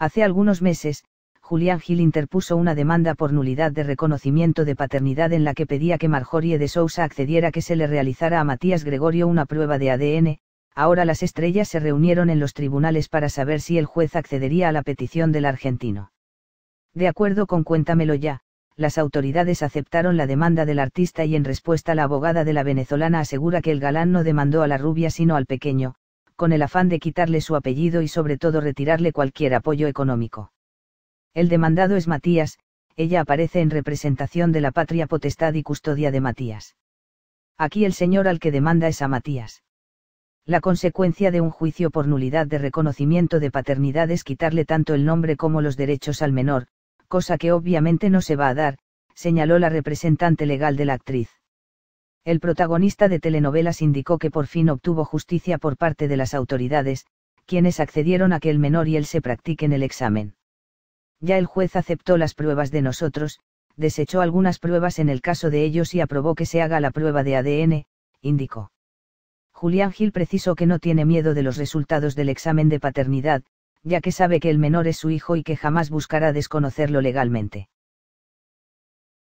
Hace algunos meses, Julián Gil interpuso una demanda por nulidad de reconocimiento de paternidad en la que pedía que Marjorie de Sousa accediera que se le realizara a Matías Gregorio una prueba de ADN, ahora las estrellas se reunieron en los tribunales para saber si el juez accedería a la petición del argentino. De acuerdo con Cuéntamelo ya, las autoridades aceptaron la demanda del artista y en respuesta la abogada de la venezolana asegura que el galán no demandó a la rubia sino al pequeño, con el afán de quitarle su apellido y sobre todo retirarle cualquier apoyo económico. El demandado es Matías, ella aparece en representación de la patria potestad y custodia de Matías. Aquí el señor al que demanda es a Matías. La consecuencia de un juicio por nulidad de reconocimiento de paternidad es quitarle tanto el nombre como los derechos al menor, cosa que obviamente no se va a dar, señaló la representante legal de la actriz el protagonista de telenovelas indicó que por fin obtuvo justicia por parte de las autoridades, quienes accedieron a que el menor y él se practiquen el examen. Ya el juez aceptó las pruebas de nosotros, desechó algunas pruebas en el caso de ellos y aprobó que se haga la prueba de ADN, indicó. Julián Gil precisó que no tiene miedo de los resultados del examen de paternidad, ya que sabe que el menor es su hijo y que jamás buscará desconocerlo legalmente.